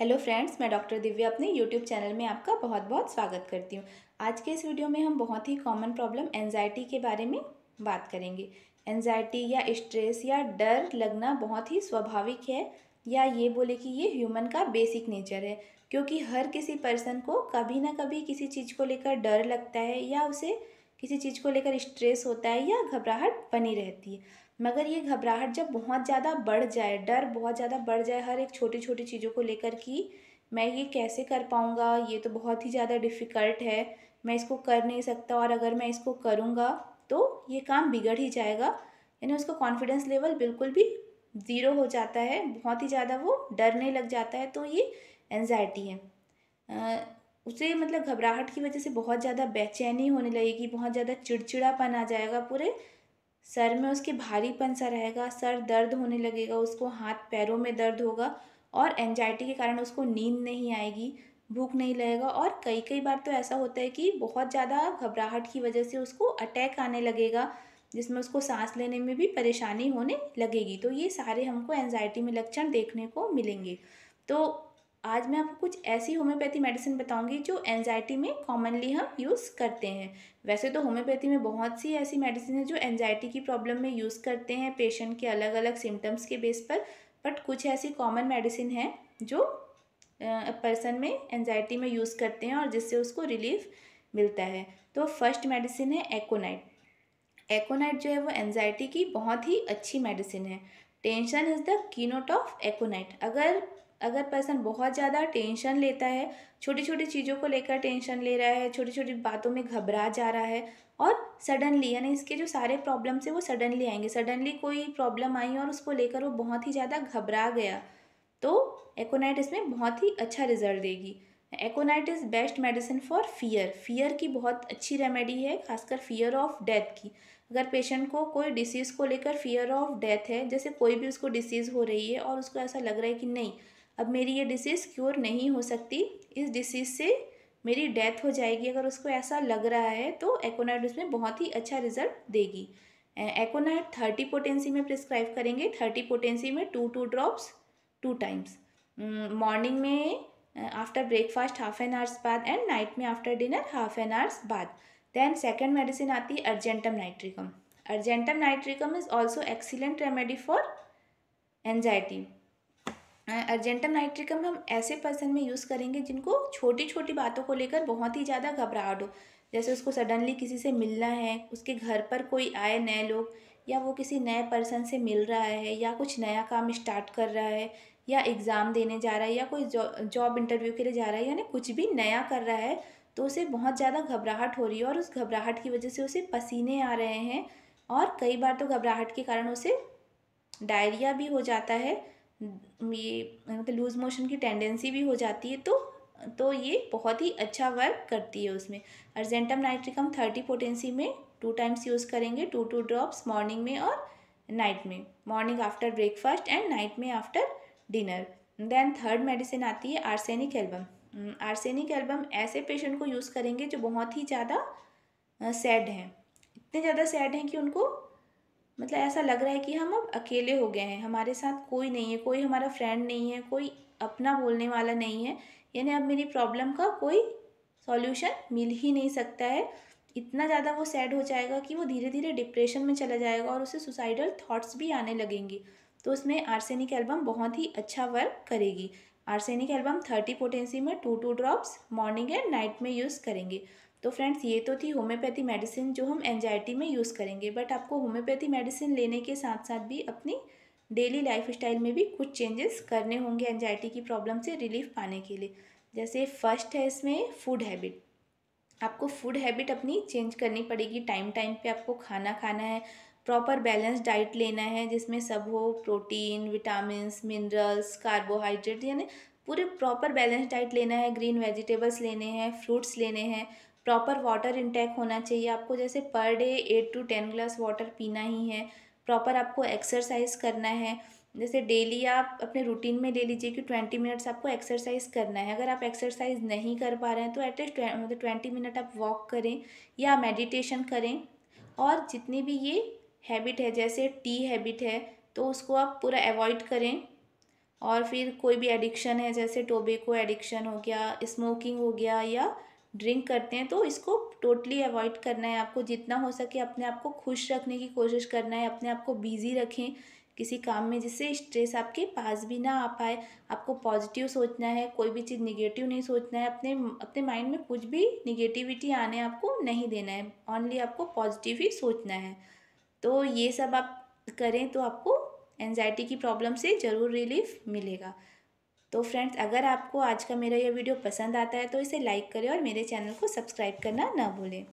hello friends मैं doctor Divya अपने YouTube channel में आपका बहुत बहुत स्वागत करती हूँ आज के इस वीडियो में हम बहुत ही कॉमन प्रॉब्लम एनजाइटी के बारे में बात करेंगे एनजाइटी या स्ट्रेस या डर लगना बहुत ही स्वाभाविक है या ये बोले कि ये ह्यूमन का बेसिक नेचर है क्योंकि हर किसी पर्सन को कभी ना कभी किसी चीज़ को लेकर डर लगता है या उसे किसी चीज़ को लेकर स्ट्रेस होता है या घबराहट बनी रहती है मगर ये घबराहट जब बहुत ज़्यादा बढ़ जाए डर बहुत ज़्यादा बढ़ जाए हर एक छोटी छोटी चीज़ों को लेकर कि मैं ये कैसे कर पाऊँगा ये तो बहुत ही ज़्यादा डिफ़िकल्ट है मैं इसको कर नहीं सकता और अगर मैं इसको करूँगा तो ये काम बिगड़ ही जाएगा यानी उसका कॉन्फिडेंस लेवल बिल्कुल भी ज़ीरो हो जाता है बहुत ही ज़्यादा वो डरने लग जाता है तो ये एनजाइटी है उसे मतलब घबराहट की वजह से बहुत ज़्यादा बेचैनी होने लगेगी बहुत ज़्यादा चिड़चिड़ापन आ जाएगा पूरे सर में उसके भारीपन सा रहेगा सर दर्द होने लगेगा उसको हाथ पैरों में दर्द होगा और एनजाइटी के कारण उसको नींद नहीं आएगी भूख नहीं लगेगा और कई कई बार तो ऐसा होता है कि बहुत ज़्यादा घबराहट की वजह से उसको अटैक आने लगेगा जिसमें उसको सांस लेने में भी परेशानी होने लगेगी तो ये सारे हमको एनजाइटी में लक्षण देखने को मिलेंगे तो आज मैं आपको कुछ ऐसी होम्योपैथी मेडिसिन बताऊंगी जो एनजाइटी में कॉमनली हम यूज़ करते हैं वैसे तो होम्योपैथी में बहुत सी ऐसी मेडिसिन है जो एनजाइटी की प्रॉब्लम में यूज़ करते हैं पेशेंट के अलग अलग सिम्टम्स के बेस पर बट कुछ ऐसी कॉमन मेडिसिन है जो पर्सन में एनजाइटी में यूज़ करते हैं और जिससे उसको रिलीफ मिलता है तो फर्स्ट मेडिसिन है एकोनाइट एकोनाइट जो है वो एनजाइटी की बहुत ही अच्छी मेडिसिन है tension is the keynote of aconite अगर अगर पर्सन बहुत ज़्यादा टेंशन लेता है छोटी छोटी चीज़ों को लेकर टेंशन ले रहा है छोटी छोटी बातों में घबरा जा रहा है और सडनली यानी इसके जो सारे प्रॉब्लम्स हैं वो सडनली आएंगे सडनली कोई प्रॉब्लम आई और उसको लेकर वो बहुत ही ज़्यादा घबरा गया तो एकोनाइट इसमें बहुत ही अच्छा रिजल्ट देगी aconite is best medicine for fear fear की बहुत अच्छी रेमेडी है खासकर फियर ऑफ डेथ की अगर पेशेंट को कोई डिसीज़ को लेकर फियर ऑफ डेथ है जैसे कोई भी उसको डिसीज़ हो रही है और उसको ऐसा लग रहा है कि नहीं अब मेरी ये डिसीज़ क्योर नहीं हो सकती इस डिसीज़ से मेरी डेथ हो जाएगी अगर उसको ऐसा लग रहा है तो एकोनाइट उसमें बहुत ही अच्छा रिजल्ट देगी एकोनाइट थर्टी पोटेंसी में प्रिस्क्राइब करेंगे थर्टी पोटेंसी में two two drops two times morning में after breakfast half an hours बाद एंड नाइट में after dinner half an hours बाद देन सेकेंड मेडिसिन आती है argentum nitricum argentum nitricum is also excellent remedy for anxiety हाँ, argentum nitricum हम ऐसे person में यूज़ करेंगे जिनको छोटी छोटी बातों को लेकर बहुत ही ज़्यादा घबराहट हो जैसे उसको सडनली किसी से मिलना है उसके घर पर कोई आए नए लोग या वो किसी नए पर्सन से मिल रहा है या कुछ नया काम स्टार्ट कर रहा है या एग्ज़ाम देने जा रहा है या कोई जॉब इंटरव्यू के लिए जा रहा है यानी कुछ भी नया कर रहा है तो उसे बहुत ज़्यादा घबराहट हो रही है और उस घबराहट की वजह से उसे पसीने आ रहे हैं और कई बार तो घबराहट के कारण उसे डायरिया भी हो जाता है ये मतलब लूज़ मोशन की टेंडेंसी भी हो जाती है तो तो ये बहुत ही अच्छा वर्क करती है उसमें अर्जेंटम नाइट्रिकम थर्टी पोटेंसी में टू टाइम्स यूज़ करेंगे टू टू ड्रॉप्स मॉर्निंग में और नाइट में morning after breakfast and night में after dinner then third medicine आती है आर्सेनिक एल्बम आर्सेनिक एल्बम ऐसे पेशेंट को यूज़ करेंगे जो बहुत ही ज़्यादा सैड हैं इतने ज़्यादा सैड हैं कि उनको मतलब ऐसा लग रहा है कि हम अब अकेले हो गए हैं हमारे साथ कोई नहीं है कोई हमारा फ्रेंड नहीं है कोई अपना बोलने वाला नहीं है यानी अब मेरी प्रॉब्लम का कोई सॉल्यूशन मिल ही नहीं सकता है इतना ज़्यादा वो सैड हो जाएगा कि वो धीरे धीरे डिप्रेशन में चला जाएगा और उसे सुसाइडल थाट्स भी आने लगेंगे तो उसमें आर्सेनिक एल्बम बहुत ही अच्छा वर्क करेगी आर्सेनिक एल्बम थर्टी पोटेंसी में two two drops morning and night में यूज़ करेंगे तो फ्रेंड्स ये तो थी होम्योपैथी मेडिसिन जो हम एनजाइटी में यूज़ करेंगे बट आपको होम्योपैथी मेडिसिन लेने के साथ साथ भी अपनी डेली लाइफ स्टाइल में भी कुछ चेंजेस करने होंगे एनजाइटी की प्रॉब्लम से रिलीफ पाने के लिए जैसे फर्स्ट है इसमें फूड हैबिट आपको फूड हैबिट अपनी चेंज करनी पड़ेगी टाइम टाइम पे आपको खाना खाना है प्रॉपर बैलेंस डाइट लेना है जिसमें सब हो प्रोटीन विटामिन मिनरल्स कार्बोहाइड्रेट यानी पूरे प्रॉपर बैलेंस डाइट लेना है ग्रीन वेजिटेबल्स लेने हैं फ्रूट्स लेने हैं प्रॉपर वाटर इंटेक होना चाहिए आपको जैसे per day eight to ten glass water पीना ही है प्रॉपर आपको एक्सरसाइज करना है जैसे डेली आप अपने रूटीन में ले लीजिए कि ट्वेंटी मिनट्स आपको एक्सरसाइज करना है अगर आप एक्सरसाइज नहीं कर पा रहे हैं तो एटलीस्ट मतलब ट्वेंटी मिनट आप वॉक करें या मेडिटेशन करें और जितनी भी ये हैबिट है जैसे टी हैबिट है तो उसको आप पूरा अवॉइड करें और फिर कोई भी एडिक्शन है जैसे टोबेको एडिक्शन हो गया स्मोकिंग हो गया या ड्रिंक करते हैं तो इसको टोटली अवॉइड करना है आपको जितना हो सके अपने आप को खुश रखने की कोशिश करना है अपने आप को बिज़ी रखें किसी काम में जिससे स्ट्रेस आपके पास भी ना आ पाए आपको पॉजिटिव सोचना है कोई भी चीज़ निगेटिव नहीं सोचना है अपने अपने माइंड में कुछ भी निगेटिविटी आने आपको नहीं देना है ऑनली आपको पॉजिटिव ही सोचना है तो ये सब आप करें तो आपको एनजाइटी की प्रॉब्लम से ज़रूर रिलीफ मिलेगा तो फ्रेंड्स अगर आपको आज का मेरा यह वीडियो पसंद आता है तो इसे लाइक करें और मेरे चैनल को सब्सक्राइब करना ना भूलें